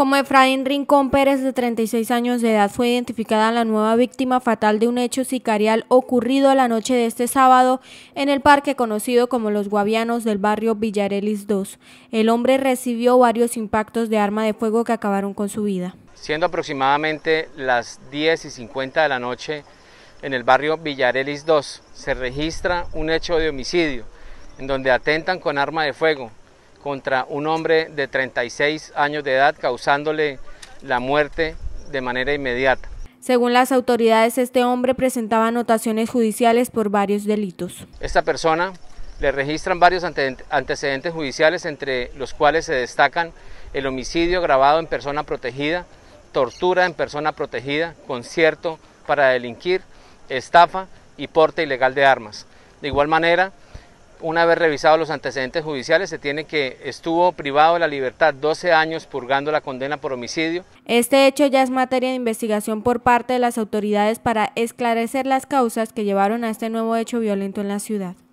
como Efraín Rincón Pérez, de 36 años de edad, fue identificada la nueva víctima fatal de un hecho sicarial ocurrido la noche de este sábado en el parque conocido como Los Guavianos del barrio Villarelis 2. El hombre recibió varios impactos de arma de fuego que acabaron con su vida. Siendo aproximadamente las 10 y 50 de la noche en el barrio Villarelis 2, se registra un hecho de homicidio en donde atentan con arma de fuego contra un hombre de 36 años de edad, causándole la muerte de manera inmediata. Según las autoridades, este hombre presentaba anotaciones judiciales por varios delitos. Esta persona le registran varios antecedentes judiciales, entre los cuales se destacan el homicidio grabado en persona protegida, tortura en persona protegida, concierto para delinquir, estafa y porte ilegal de armas. De igual manera, una vez revisados los antecedentes judiciales, se tiene que estuvo privado de la libertad 12 años purgando la condena por homicidio. Este hecho ya es materia de investigación por parte de las autoridades para esclarecer las causas que llevaron a este nuevo hecho violento en la ciudad.